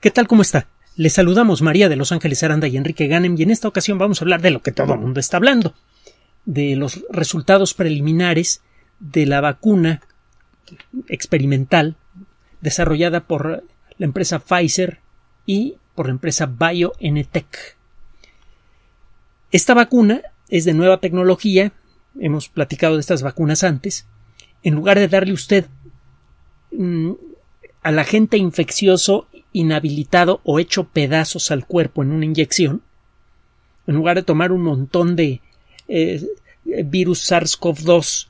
¿Qué tal? ¿Cómo está? Les saludamos María de Los Ángeles Aranda y Enrique Ganem y en esta ocasión vamos a hablar de lo que todo el mundo está hablando, de los resultados preliminares de la vacuna experimental desarrollada por la empresa Pfizer y por la empresa BioNTech. Esta vacuna es de nueva tecnología, hemos platicado de estas vacunas antes, en lugar de darle usted a mm, al agente infeccioso inhabilitado o hecho pedazos al cuerpo en una inyección, en lugar de tomar un montón de eh, virus SARS-CoV-2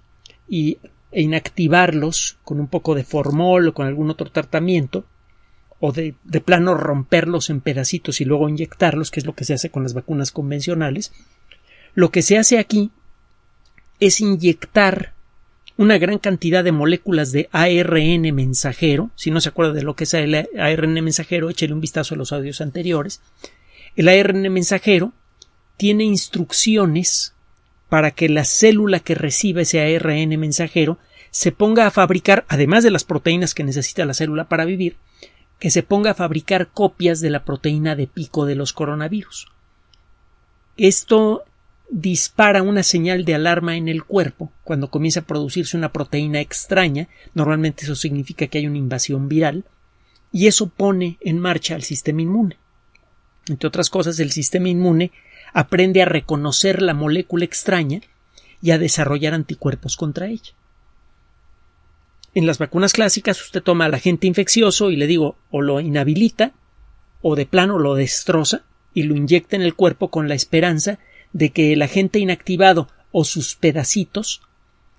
e inactivarlos con un poco de formol o con algún otro tratamiento, o de, de plano romperlos en pedacitos y luego inyectarlos, que es lo que se hace con las vacunas convencionales, lo que se hace aquí es inyectar una gran cantidad de moléculas de ARN mensajero. Si no se acuerda de lo que es el ARN mensajero, échele un vistazo a los audios anteriores. El ARN mensajero tiene instrucciones para que la célula que recibe ese ARN mensajero se ponga a fabricar, además de las proteínas que necesita la célula para vivir, que se ponga a fabricar copias de la proteína de pico de los coronavirus. Esto dispara una señal de alarma en el cuerpo cuando comienza a producirse una proteína extraña, normalmente eso significa que hay una invasión viral, y eso pone en marcha al sistema inmune. Entre otras cosas, el sistema inmune aprende a reconocer la molécula extraña y a desarrollar anticuerpos contra ella. En las vacunas clásicas usted toma al agente infeccioso y le digo o lo inhabilita o de plano lo destroza y lo inyecta en el cuerpo con la esperanza de que el agente inactivado o sus pedacitos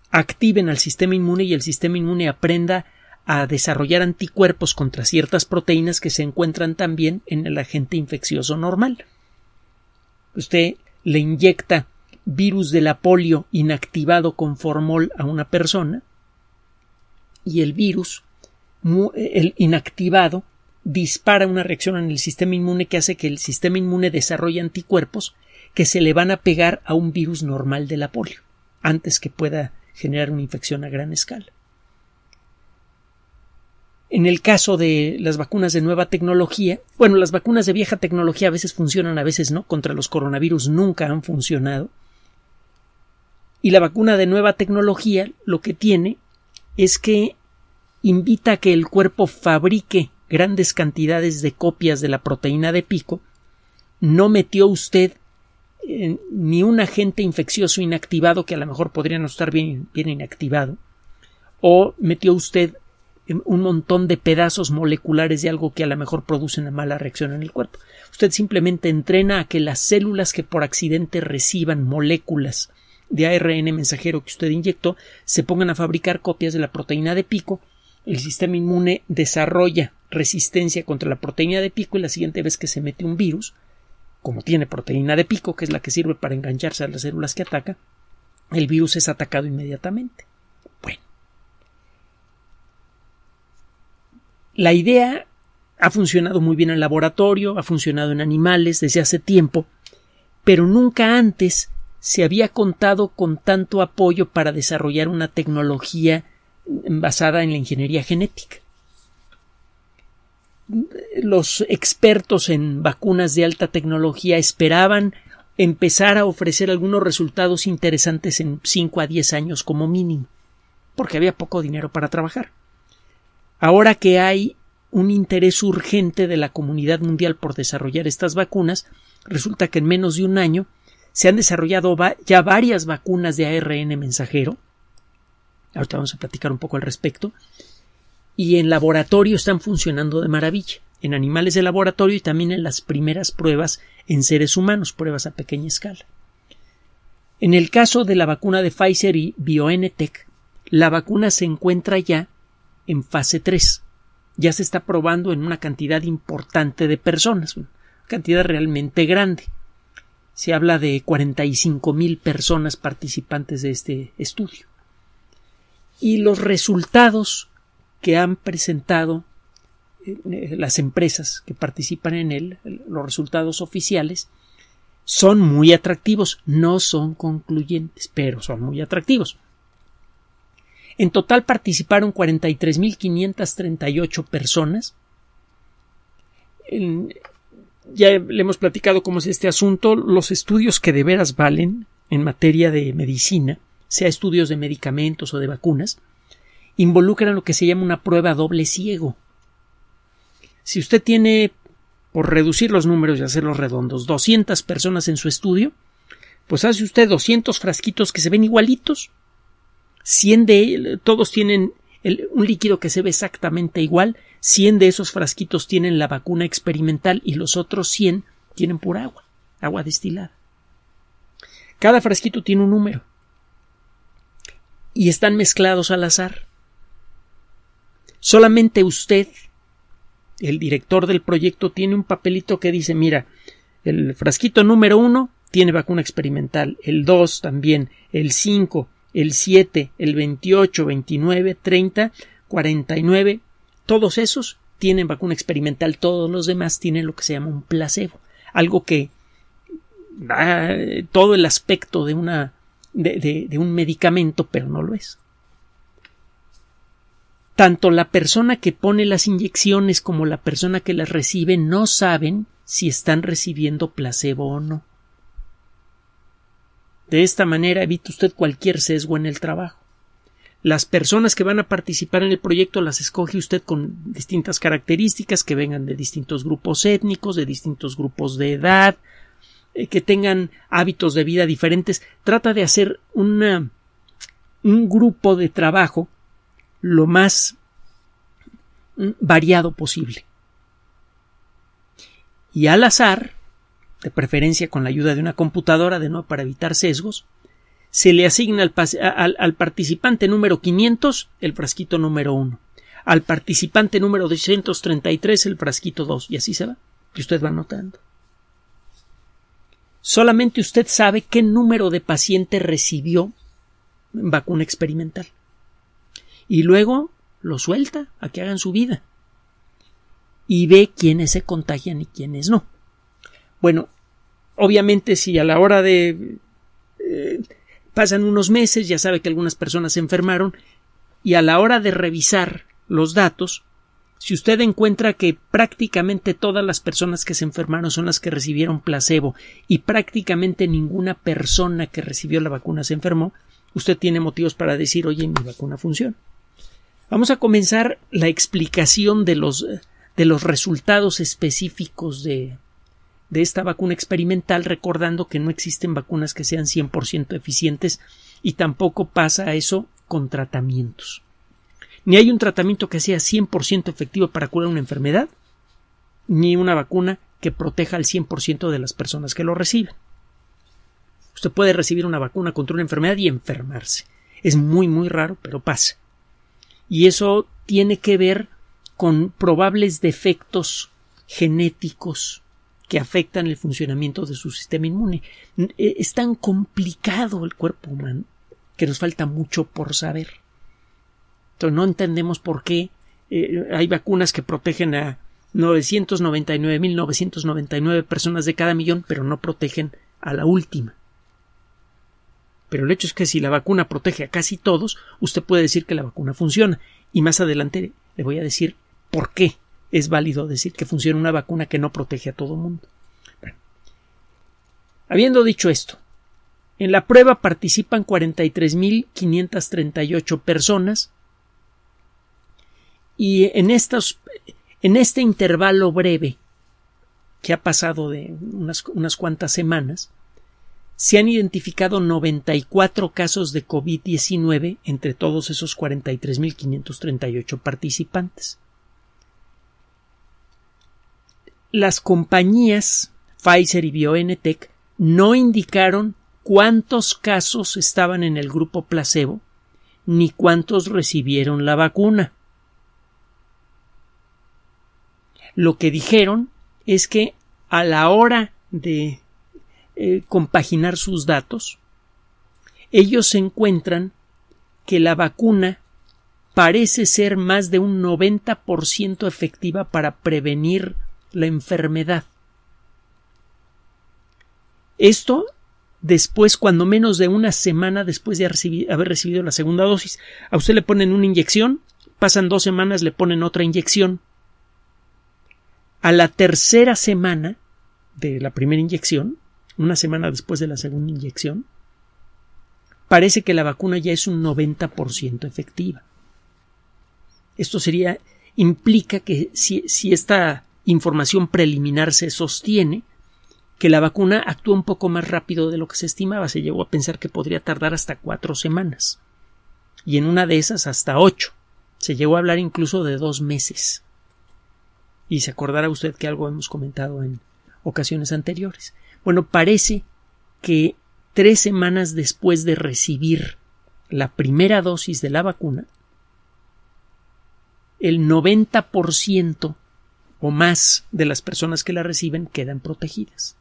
activen al sistema inmune y el sistema inmune aprenda a desarrollar anticuerpos contra ciertas proteínas que se encuentran también en el agente infeccioso normal. Usted le inyecta virus de la polio inactivado con formol a una persona y el virus el inactivado dispara una reacción en el sistema inmune que hace que el sistema inmune desarrolle anticuerpos que se le van a pegar a un virus normal de la polio, antes que pueda generar una infección a gran escala. En el caso de las vacunas de nueva tecnología, bueno, las vacunas de vieja tecnología a veces funcionan, a veces no, contra los coronavirus nunca han funcionado. Y la vacuna de nueva tecnología lo que tiene es que invita a que el cuerpo fabrique grandes cantidades de copias de la proteína de pico. No metió usted ni un agente infeccioso inactivado que a lo mejor podría no estar bien, bien inactivado, o metió usted un montón de pedazos moleculares de algo que a lo mejor produce una mala reacción en el cuerpo. Usted simplemente entrena a que las células que por accidente reciban moléculas de ARN mensajero que usted inyectó se pongan a fabricar copias de la proteína de pico. El sistema inmune desarrolla resistencia contra la proteína de pico y la siguiente vez que se mete un virus, como tiene proteína de pico, que es la que sirve para engancharse a las células que ataca, el virus es atacado inmediatamente. Bueno. La idea ha funcionado muy bien en laboratorio, ha funcionado en animales desde hace tiempo, pero nunca antes se había contado con tanto apoyo para desarrollar una tecnología basada en la ingeniería genética los expertos en vacunas de alta tecnología esperaban empezar a ofrecer algunos resultados interesantes en 5 a 10 años como mínimo, porque había poco dinero para trabajar. Ahora que hay un interés urgente de la comunidad mundial por desarrollar estas vacunas, resulta que en menos de un año se han desarrollado ya varias vacunas de ARN mensajero. Ahorita vamos a platicar un poco al respecto y en laboratorio están funcionando de maravilla, en animales de laboratorio y también en las primeras pruebas en seres humanos, pruebas a pequeña escala. En el caso de la vacuna de Pfizer y BioNTech, la vacuna se encuentra ya en fase 3. Ya se está probando en una cantidad importante de personas, una cantidad realmente grande. Se habla de 45.000 mil personas participantes de este estudio. Y los resultados que han presentado eh, eh, las empresas que participan en él, los resultados oficiales, son muy atractivos, no son concluyentes, pero son muy atractivos. En total participaron 43.538 personas. ya le hemos platicado cómo es este asunto. Los estudios que de veras valen en materia de medicina, sea estudios de medicamentos o de vacunas, involucran lo que se llama una prueba doble ciego. Si usted tiene, por reducir los números y hacerlos redondos, 200 personas en su estudio, pues hace usted 200 frasquitos que se ven igualitos. 100 de todos tienen un líquido que se ve exactamente igual, 100 de esos frasquitos tienen la vacuna experimental y los otros 100 tienen pura agua, agua destilada. Cada frasquito tiene un número y están mezclados al azar. Solamente usted, el director del proyecto, tiene un papelito que dice, mira, el frasquito número uno tiene vacuna experimental, el dos también, el cinco, el siete, el veintiocho, veintinueve, treinta, cuarenta y nueve, todos esos tienen vacuna experimental, todos los demás tienen lo que se llama un placebo, algo que da eh, todo el aspecto de una de un medicamento, pero no lo es tanto la persona que pone las inyecciones como la persona que las recibe no saben si están recibiendo placebo o no. De esta manera evita usted cualquier sesgo en el trabajo. Las personas que van a participar en el proyecto las escoge usted con distintas características, que vengan de distintos grupos étnicos, de distintos grupos de edad, eh, que tengan hábitos de vida diferentes. Trata de hacer un grupo de trabajo lo más variado posible. Y al azar, de preferencia con la ayuda de una computadora de nuevo para evitar sesgos, se le asigna al, participante número 500 el frasquito número 1, al participante número 233 el frasquito 2, y así se va, y usted va notando. Solamente usted sabe qué número de paciente recibió vacuna experimental y luego lo suelta a que hagan su vida y ve quiénes se contagian y quiénes no. Bueno, obviamente si a la hora de... Eh, pasan unos meses, ya sabe que algunas personas se enfermaron, y a la hora de revisar los datos, si usted encuentra que prácticamente todas las personas que se enfermaron son las que recibieron placebo y prácticamente ninguna persona que recibió la vacuna se enfermó, usted tiene motivos para decir, oye, mi vacuna funciona. Vamos a comenzar la explicación de los, de los resultados específicos de, de esta vacuna experimental, recordando que no existen vacunas que sean 100% eficientes y tampoco pasa eso con tratamientos. Ni hay un tratamiento que sea 100% efectivo para curar una enfermedad, ni una vacuna que proteja al 100% de las personas que lo reciben. Usted puede recibir una vacuna contra una enfermedad y enfermarse. Es muy, muy raro, pero pasa y eso tiene que ver con probables defectos genéticos que afectan el funcionamiento de su sistema inmune. E, es tan complicado el cuerpo humano que nos falta mucho por saber. no entendemos por qué eh, hay vacunas que protegen a 999.999 personas de cada millón, pero no protegen a la última pero el hecho es que si la vacuna protege a casi todos, usted puede decir que la vacuna funciona. Y más adelante le voy a decir por qué es válido decir que funciona una vacuna que no protege a todo el mundo. Habiendo dicho esto, en la prueba participan 43.538 personas y en, estos, en este intervalo breve que ha pasado de unas, unas cuantas semanas, se han identificado 94 casos de COVID-19 entre todos esos 43.538 participantes. Las compañías Pfizer y BioNTech no indicaron cuántos casos estaban en el grupo placebo ni cuántos recibieron la vacuna. Lo que dijeron es que a la hora de eh, compaginar sus datos, ellos encuentran que la vacuna parece ser más de un 90% efectiva para prevenir la enfermedad. Esto después, cuando menos de una semana después de haber recibido la segunda dosis. A usted le ponen una inyección, pasan dos semanas, le ponen otra inyección. A la tercera semana de la primera inyección, una semana después de la segunda inyección, parece que la vacuna ya es un 90% efectiva. Esto sería, implica que si, si esta información preliminar se sostiene, que la vacuna actúa un poco más rápido de lo que se estimaba. Se llegó a pensar que podría tardar hasta cuatro semanas. Y en una de esas hasta ocho. Se llegó a hablar incluso de dos meses. Y se acordará usted que algo hemos comentado en ocasiones anteriores. Bueno, parece que tres semanas después de recibir la primera dosis de la vacuna, el 90% o más de las personas que la reciben quedan protegidas.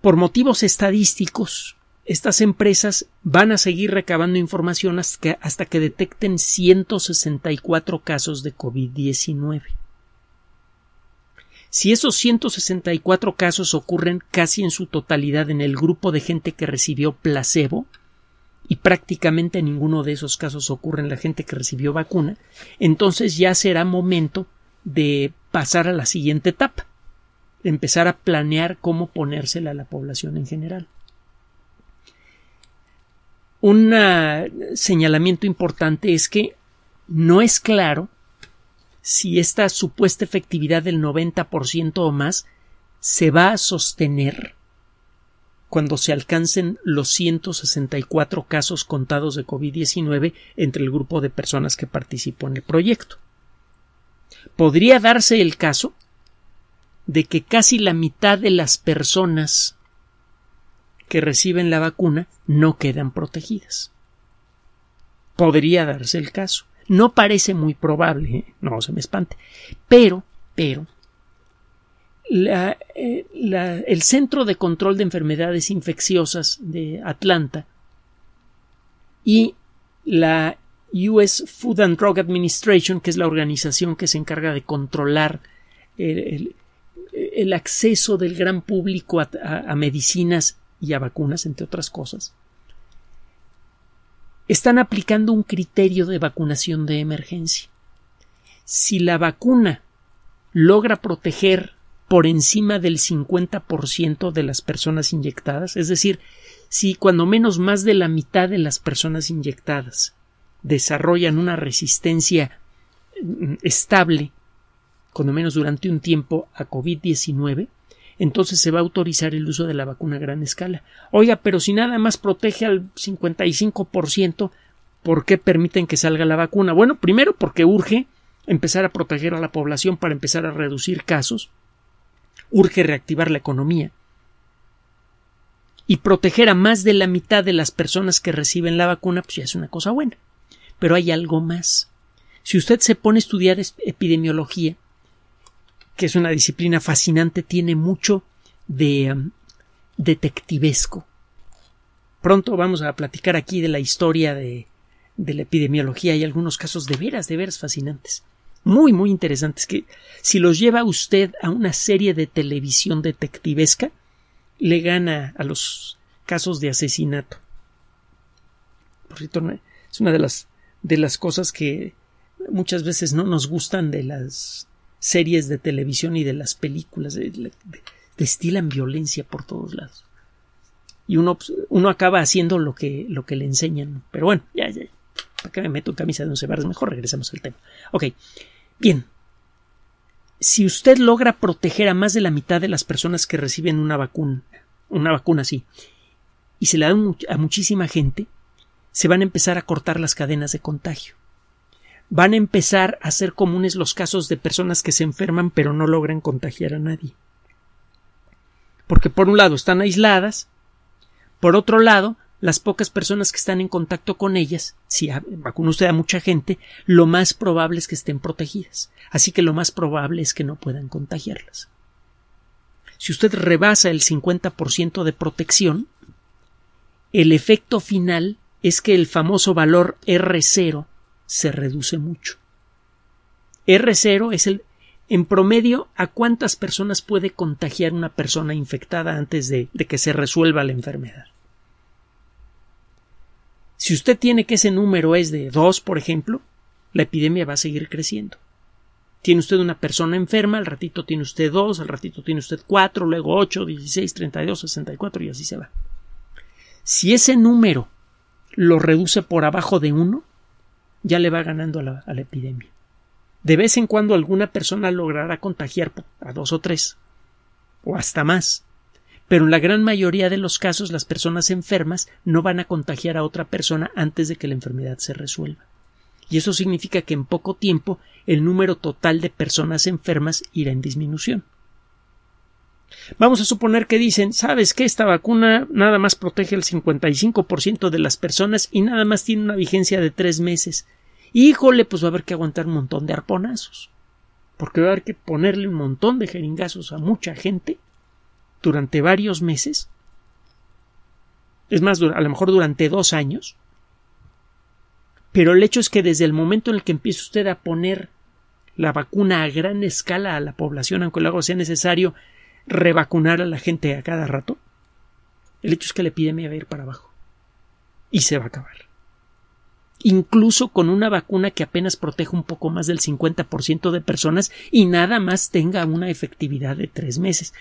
Por motivos estadísticos, estas empresas van a seguir recabando información hasta que, hasta que detecten 164 casos de COVID-19. Si esos 164 casos ocurren casi en su totalidad en el grupo de gente que recibió placebo, y prácticamente ninguno de esos casos ocurre en la gente que recibió vacuna, entonces ya será momento de pasar a la siguiente etapa, empezar a planear cómo ponérsela a la población en general. Un ah, señalamiento importante es que no es claro si esta supuesta efectividad del 90% o más se va a sostener cuando se alcancen los 164 casos contados de COVID-19 entre el grupo de personas que participó en el proyecto. Podría darse el caso de que casi la mitad de las personas que reciben la vacuna no quedan protegidas. Podría darse el caso. No parece muy probable, ¿eh? no se me espante, pero, pero, eh, el Centro de Control de Enfermedades Infecciosas de Atlanta y la US Food and Drug Administration, que es la organización que se encarga de controlar el, acceso del gran público a medicinas y a vacunas, entre otras cosas, están aplicando un criterio de vacunación de emergencia. Si la vacuna logra proteger por encima del 50% de las personas inyectadas, es decir, si cuando menos más de la mitad de las personas inyectadas desarrollan una resistencia mm, estable, cuando menos durante un tiempo, a COVID-19, entonces se va a autorizar el uso de la vacuna a gran escala. Oiga, pero si nada más protege al 55%, ¿por qué permiten que salga la vacuna? Bueno, primero porque urge empezar a proteger a la población para empezar a reducir casos, urge reactivar la economía y proteger a más de la mitad de las personas que reciben la vacuna, pues ya es una cosa buena. Pero hay algo más. Si usted se pone a estudiar epidemiología, que es una disciplina fascinante, tiene mucho de um, detectivesco. Pronto vamos a platicar aquí de la historia de, de la epidemiología y algunos casos de veras, de veras fascinantes. Muy, muy interesantes que si los lleva usted a una serie de televisión detectivesca, le gana a los casos de asesinato. Por cierto, es una de las, de las cosas que muchas veces no nos gustan de las series de televisión y de las películas. Destilan violencia por todos lados. Y uno, pues, uno acaba haciendo lo que, lo que le enseñan. Pero bueno, ya, ya. ¿Para qué me meto en camisa de once varas? Mejor regresamos al tema. Ok. Bien. Si usted logra proteger a más de la mitad de las personas que reciben una vacuna, una vacuna así, y se la dan a muchísima gente, se van a empezar a cortar las cadenas de contagio van a empezar a ser comunes los casos de personas que se enferman pero no logran contagiar a nadie. Porque por un lado están aisladas, por otro lado, las pocas personas que están en contacto con ellas, si vacuna usted a mucha gente, lo más probable es que estén protegidas. Así que lo más probable es que no puedan contagiarlas. Si usted rebasa el 50% de protección, el efecto final es que el famoso valor R0 se reduce mucho. R0 es el en promedio a cuántas personas puede contagiar una persona infectada antes de, que se resuelva la enfermedad. Si usted tiene que ese número es de 2, por ejemplo, la epidemia va a seguir creciendo. Tiene usted una persona enferma, al ratito tiene usted 2, al ratito tiene usted 4, luego 8, 16, 32, 64 y así se va. Si ese número lo reduce por abajo de 1, ya le va ganando a la, epidemia. De vez en cuando alguna persona logrará contagiar a dos o tres, o hasta más. Pero en la gran mayoría de los casos las personas enfermas no van a contagiar a otra persona antes de que la enfermedad se resuelva. Y eso significa que en poco tiempo el número total de personas enfermas irá en disminución. Vamos a suponer que dicen, ¿sabes que Esta vacuna nada más protege el 55% de las personas y nada más tiene una vigencia de tres meses. Híjole, pues va a haber que aguantar un montón de arponazos. Porque va a haber que ponerle un montón de jeringazos a mucha gente durante varios meses. Es más, a lo mejor durante dos años. Pero el hecho es que desde el momento en el que empiece usted a poner la vacuna a gran escala a la población, aunque luego sea necesario revacunar a la gente a cada rato, el hecho es que la epidemia va a ir para abajo y se va a acabar. Incluso con una vacuna que apenas protege un poco más del 50% de personas y nada más tenga una efectividad de tres meses.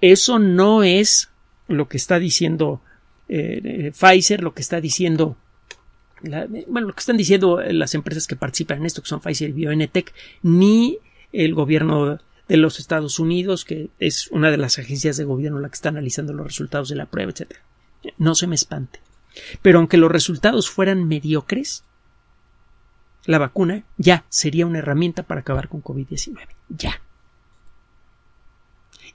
Eso no es lo que está diciendo eh, Pfizer, lo que está diciendo bueno, lo que están diciendo las empresas que participan en esto, que son Pfizer y BioNTech, ni el gobierno de los Estados Unidos, que es una de las agencias de gobierno la que está analizando los resultados de la prueba, etc. No se me espante. Pero aunque los resultados fueran mediocres, la vacuna ya sería una herramienta para acabar con COVID-19. Ya.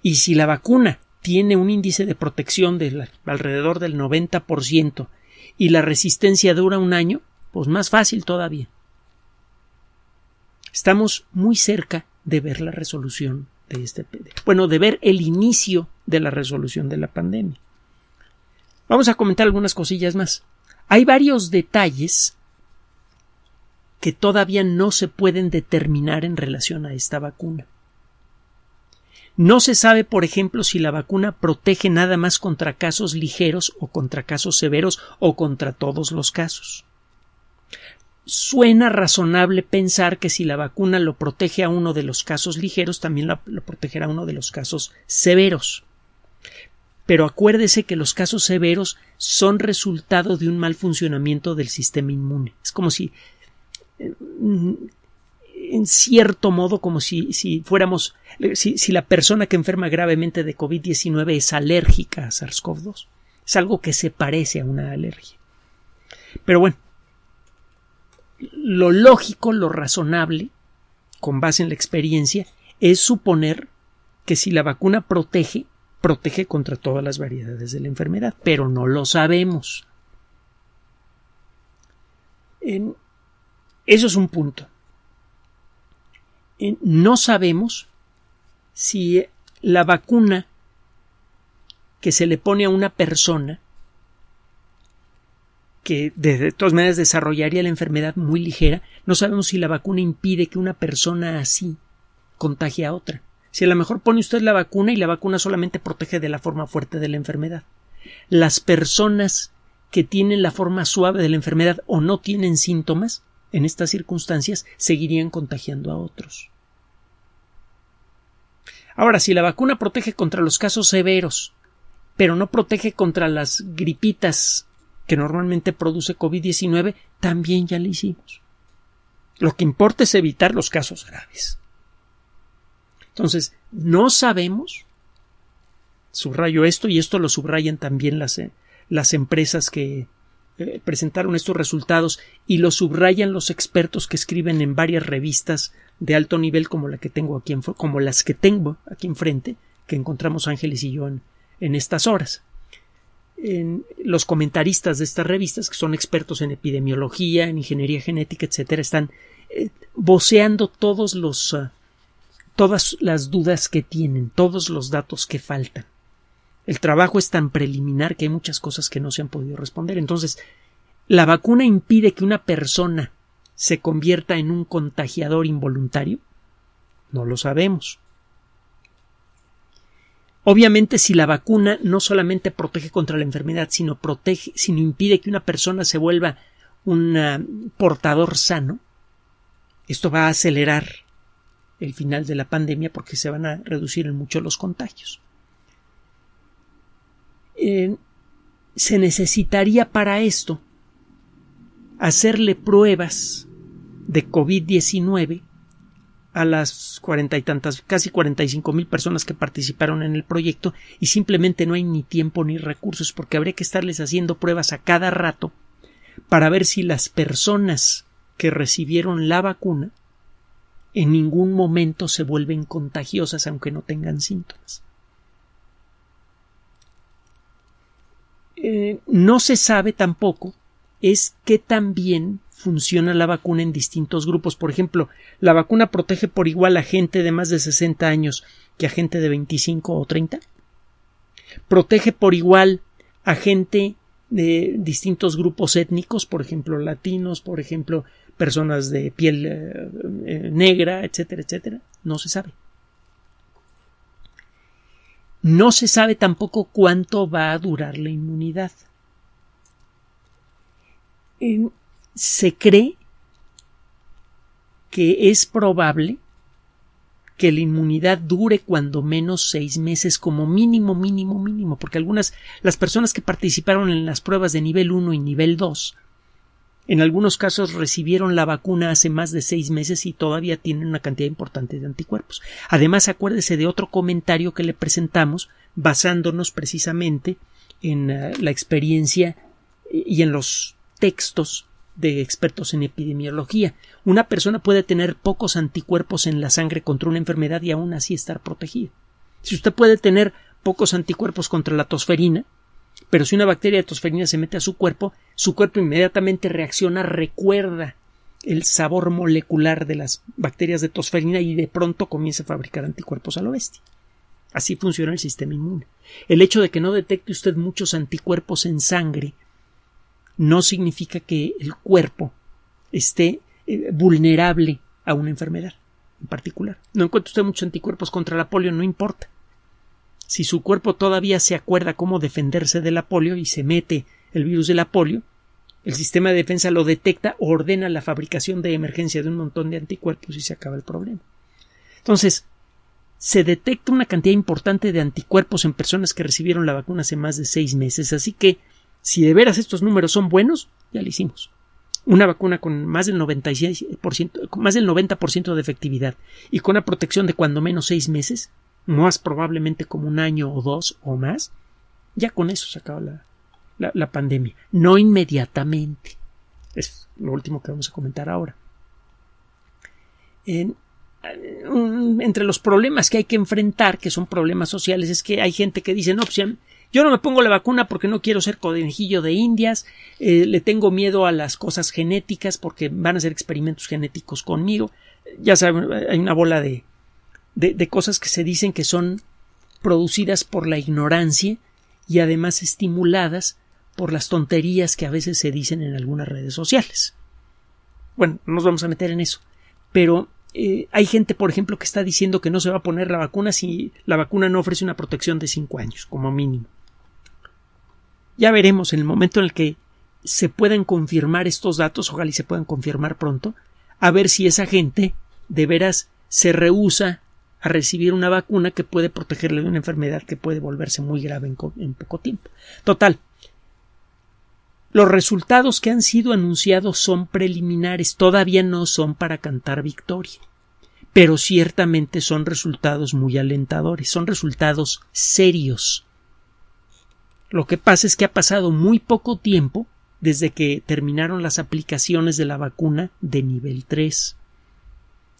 Y si la vacuna tiene un índice de protección de alrededor del 90% y la resistencia dura un año, pues más fácil todavía. Estamos muy cerca de ver la resolución de este, bueno, de ver el inicio de la resolución de la pandemia. Vamos a comentar algunas cosillas más. Hay varios detalles que todavía no se pueden determinar en relación a esta vacuna. No se sabe, por ejemplo, si la vacuna protege nada más contra casos ligeros o contra casos severos o contra todos los casos suena razonable pensar que si la vacuna lo protege a uno de los casos ligeros, también lo, protegerá a uno de los casos severos. Pero acuérdese que los casos severos son resultado de un mal funcionamiento del sistema inmune. Es como si, eh, en cierto modo, como si, fuéramos, eh, si, si la persona que enferma gravemente de COVID-19 es alérgica a SARS-CoV-2. Es algo que se parece a una alergia. Pero bueno, lo lógico, lo razonable, con base en la experiencia, es suponer que si la vacuna protege, protege contra todas las variedades de la enfermedad, pero no lo sabemos. eso es un punto. no sabemos si la vacuna que se le pone a una persona que de todas maneras desarrollaría la enfermedad muy ligera, no sabemos si la vacuna impide que una persona así contagie a otra. Si a lo mejor pone usted la vacuna y la vacuna solamente protege de la forma fuerte de la enfermedad. Las personas que tienen la forma suave de la enfermedad o no tienen síntomas, en estas circunstancias seguirían contagiando a otros. Ahora, si la vacuna protege contra los casos severos, pero no protege contra las gripitas que normalmente produce COVID-19, también ya lo hicimos. Lo que importa es evitar los casos graves. Entonces, no sabemos, subrayo esto y esto lo subrayan también las, eh, las empresas que eh, presentaron estos resultados y lo subrayan los expertos que escriben en varias revistas de alto nivel como, la que tengo aquí como las que tengo aquí enfrente, que encontramos Ángeles y yo en estas horas en los comentaristas de estas revistas, que son expertos en epidemiología, en ingeniería genética, etcétera, están eh, voceando todos los ah, todas las dudas que tienen, todos los datos que faltan. El trabajo es tan preliminar que hay muchas cosas que no se han podido responder. Entonces, la vacuna impide que una persona se convierta en un contagiador involuntario? No lo sabemos. Obviamente, si la vacuna no solamente protege contra la enfermedad, sino protege, sino impide que una persona se vuelva un ah, portador sano, esto va a acelerar el final de la pandemia porque se van a reducir en mucho los contagios. Eh, se necesitaría para esto hacerle pruebas de COVID-19 a las cuarenta y tantas, casi cuarenta y cinco mil personas que participaron en el proyecto y simplemente no hay ni tiempo ni recursos porque habría que estarles haciendo pruebas a cada rato para ver si las personas que recibieron la vacuna en ningún momento se vuelven contagiosas aunque no tengan síntomas. Eh, no se sabe tampoco es que también funciona la vacuna en distintos grupos. Por ejemplo, ¿la vacuna protege por igual a gente de más de 60 años que a gente de 25 o 30? ¿Protege por igual a gente de distintos grupos étnicos, por ejemplo, latinos, por ejemplo, personas de piel eh, eh, negra, etcétera, etcétera? No se sabe. No se sabe tampoco cuánto va a durar la inmunidad se cree que es probable que la inmunidad dure cuando menos seis meses como mínimo, mínimo, mínimo, porque algunas, las personas que participaron en las pruebas de nivel 1 y nivel 2, en algunos casos recibieron la vacuna hace más de seis meses y todavía tienen una cantidad importante de anticuerpos. Además, acuérdese de otro comentario que le presentamos basándonos precisamente en eh, la experiencia y en los textos de expertos en epidemiología. Una persona puede tener pocos anticuerpos en la sangre contra una enfermedad y aún así estar protegida. Si usted puede tener pocos anticuerpos contra la tosferina, pero si una bacteria de tosferina se mete a su cuerpo, su cuerpo inmediatamente reacciona, recuerda el sabor molecular de las bacterias de tosferina y de pronto comienza a fabricar anticuerpos a lo bestia. Así funciona el sistema inmune. El hecho de que no detecte usted muchos anticuerpos en sangre no significa que el cuerpo esté eh, vulnerable a una enfermedad en particular. No encuentra usted muchos anticuerpos contra la polio, no importa. Si su cuerpo todavía se acuerda cómo defenderse de la polio y se mete el virus de la polio, el sistema de defensa lo detecta, ordena la fabricación de emergencia de un montón de anticuerpos y se acaba el problema. Entonces, se detecta una cantidad importante de anticuerpos en personas que recibieron la vacuna hace más de seis meses, así que si de veras estos números son buenos, ya lo hicimos. Una vacuna con más del 96%, más del 90% de efectividad y con una protección de cuando menos seis meses, más probablemente como un año o dos o más, ya con eso se acaba la, pandemia. No inmediatamente. Es lo último que vamos a comentar ahora. entre los problemas que hay que enfrentar, que son problemas sociales, es que hay gente que dice, no, pues yo no me pongo la vacuna porque no quiero ser codenjillo de indias, eh, le tengo miedo a las cosas genéticas porque van a hacer experimentos genéticos conmigo. Ya saben, hay una bola de, de, cosas que se dicen que son producidas por la ignorancia y además estimuladas por las tonterías que a veces se dicen en algunas redes sociales. Bueno, no nos vamos a meter en eso, pero eh, hay gente, por ejemplo, que está diciendo que no se va a poner la vacuna si la vacuna no ofrece una protección de cinco años, como mínimo. Ya veremos en el momento en el que se puedan confirmar estos datos, ojalá y se puedan confirmar pronto, a ver si esa gente de veras se rehúsa a recibir una vacuna que puede protegerle de una enfermedad que puede volverse muy grave en poco tiempo. Total, los resultados que han sido anunciados son preliminares, todavía no son para cantar victoria, pero ciertamente son resultados muy alentadores, son resultados serios lo que pasa es que ha pasado muy poco tiempo desde que terminaron las aplicaciones de la vacuna de nivel 3.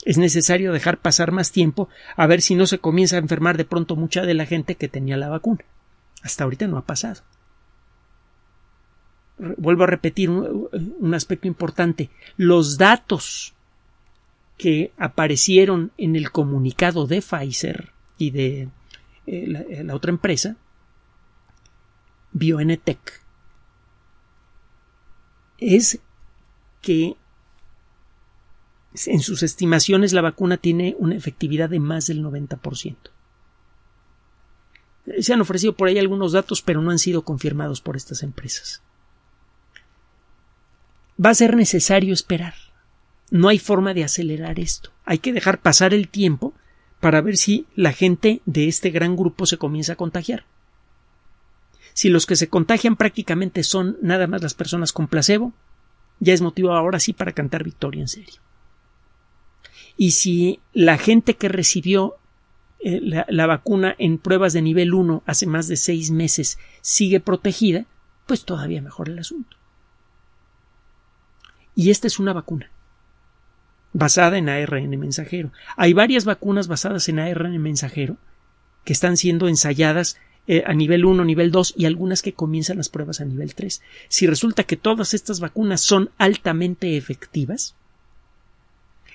Es necesario dejar pasar más tiempo a ver si no se comienza a enfermar de pronto mucha de la gente que tenía la vacuna. Hasta ahorita no ha pasado. Vuelvo a repetir un, aspecto importante. Los datos que aparecieron en el comunicado de Pfizer y de eh, eh, la otra empresa BioNTech es que en sus estimaciones la vacuna tiene una efectividad de más del 90%. Se han ofrecido por ahí algunos datos, pero no han sido confirmados por estas empresas. Va a ser necesario esperar. No hay forma de acelerar esto. Hay que dejar pasar el tiempo para ver si la gente de este gran grupo se comienza a contagiar. Si los que se contagian prácticamente son nada más las personas con placebo, ya es motivo ahora sí para cantar victoria en serio. Y si la gente que recibió eh, la, la, vacuna en pruebas de nivel 1 hace más de seis meses sigue protegida, pues todavía mejor el asunto. Y esta es una vacuna basada en ARN mensajero. Hay varias vacunas basadas en ARN mensajero que están siendo ensayadas eh, a nivel 1, nivel 2 y algunas que comienzan las pruebas a nivel 3. Si resulta que todas estas vacunas son altamente efectivas,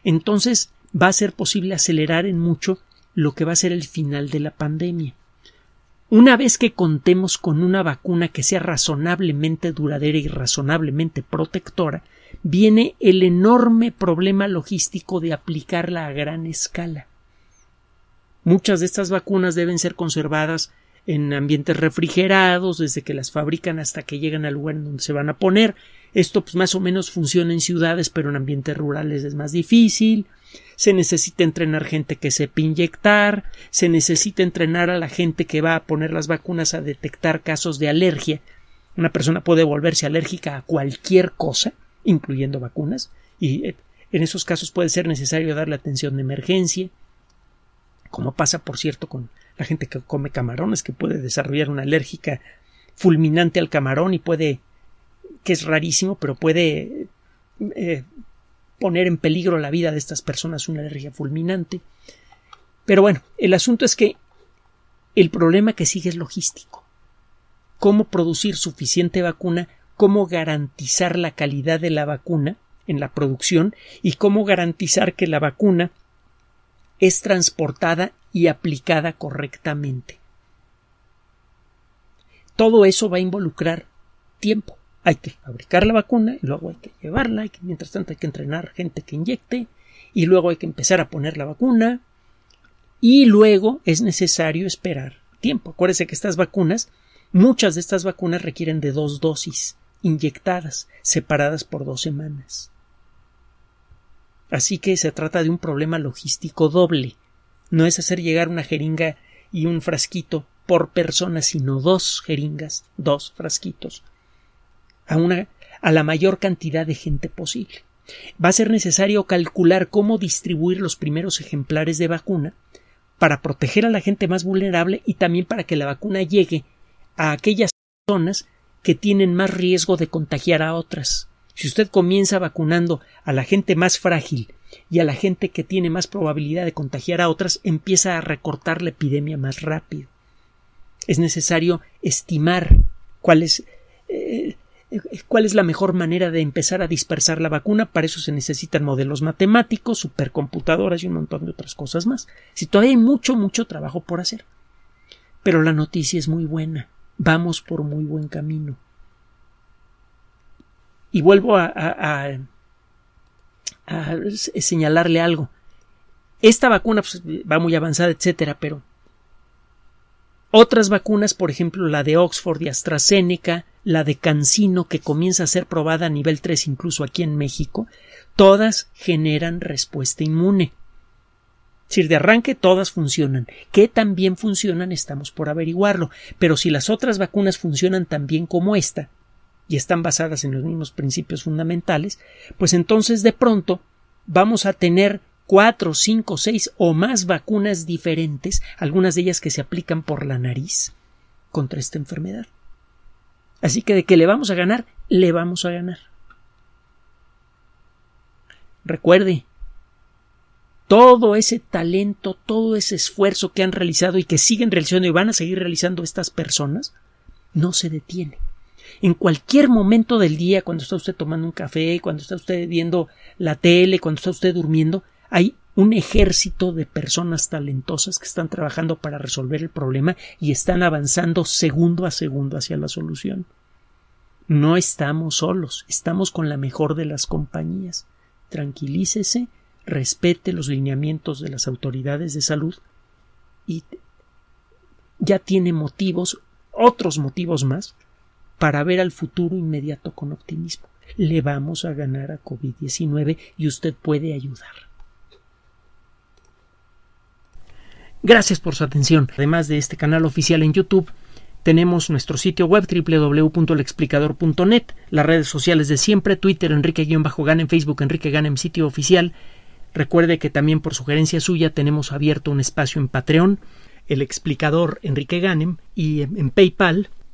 entonces va a ser posible acelerar en mucho lo que va a ser el final de la pandemia. Una vez que contemos con una vacuna que sea razonablemente duradera y razonablemente protectora, viene el enorme problema logístico de aplicarla a gran escala. Muchas de estas vacunas deben ser conservadas en ambientes refrigerados, desde que las fabrican hasta que llegan al lugar en donde se van a poner. Esto pues más o menos funciona en ciudades, pero en ambientes rurales es más difícil. Se necesita entrenar gente que sepa inyectar, se necesita entrenar a la gente que va a poner las vacunas a detectar casos de alergia. Una persona puede volverse alérgica a cualquier cosa, incluyendo vacunas, y eh, en esos casos puede ser necesario darle atención de emergencia, como pasa, por cierto, con la gente que come camarones que puede desarrollar una alérgica fulminante al camarón y puede que es rarísimo, pero puede eh, poner en peligro la vida de estas personas una alergia fulminante. Pero bueno, el asunto es que el problema que sigue es logístico. ¿Cómo producir suficiente vacuna? ¿Cómo garantizar la calidad de la vacuna en la producción? ¿Y cómo garantizar que la vacuna es transportada y aplicada correctamente. Todo eso va a involucrar tiempo. Hay que fabricar la vacuna y luego hay que llevarla, y que, mientras tanto hay que entrenar gente que inyecte y luego hay que empezar a poner la vacuna y luego es necesario esperar tiempo. Acuérdense que estas vacunas, muchas de estas vacunas requieren de dos dosis inyectadas, separadas por dos semanas. Así que se trata de un problema logístico doble. No es hacer llegar una jeringa y un frasquito por persona, sino dos jeringas, dos frasquitos, a, una, a la mayor cantidad de gente posible. Va a ser necesario calcular cómo distribuir los primeros ejemplares de vacuna para proteger a la gente más vulnerable y también para que la vacuna llegue a aquellas zonas que tienen más riesgo de contagiar a otras. Si usted comienza vacunando a la gente más frágil y a la gente que tiene más probabilidad de contagiar a otras, empieza a recortar la epidemia más rápido. Es necesario estimar cuál es, eh, eh, cuál es la mejor manera de empezar a dispersar la vacuna. Para eso se necesitan modelos matemáticos, supercomputadoras y un montón de otras cosas más. Si todavía hay mucho, mucho trabajo por hacer. Pero la noticia es muy buena. Vamos por muy buen camino. Y vuelvo a, señalarle algo. Esta vacuna pues, va muy avanzada, etcétera, pero otras vacunas, por ejemplo, la de Oxford y AstraZeneca, la de Cancino, que comienza a ser probada a nivel 3 incluso aquí en México, todas generan respuesta inmune. Es decir, de arranque todas funcionan. Que también funcionan estamos por averiguarlo. Pero si las otras vacunas funcionan tan bien como esta, y están basadas en los mismos principios fundamentales, pues entonces de pronto vamos a tener cuatro, cinco, seis o más vacunas diferentes, algunas de ellas que se aplican por la nariz contra esta enfermedad. Así que de que le vamos a ganar, le vamos a ganar. Recuerde, todo ese talento, todo ese esfuerzo que han realizado y que siguen realizando y van a seguir realizando estas personas, no se detiene en cualquier momento del día, cuando está usted tomando un café, cuando está usted viendo la tele, cuando está usted durmiendo, hay un ejército de personas talentosas que están trabajando para resolver el problema y están avanzando segundo a segundo hacia la solución. No estamos solos, estamos con la mejor de las compañías. Tranquilícese, respete los lineamientos de las autoridades de salud y ya tiene motivos, otros motivos más, para ver al futuro inmediato con optimismo. Le vamos a ganar a COVID-19 y usted puede ayudar. Gracias por su atención. Además de este canal oficial en YouTube, tenemos nuestro sitio web www.lexplicador.net, las redes sociales de siempre, Twitter Enrique-Ganem, Facebook Enrique Ganem, sitio oficial. Recuerde que también por sugerencia suya tenemos abierto un espacio en Patreon, el explicador Enrique Ganem y en PayPal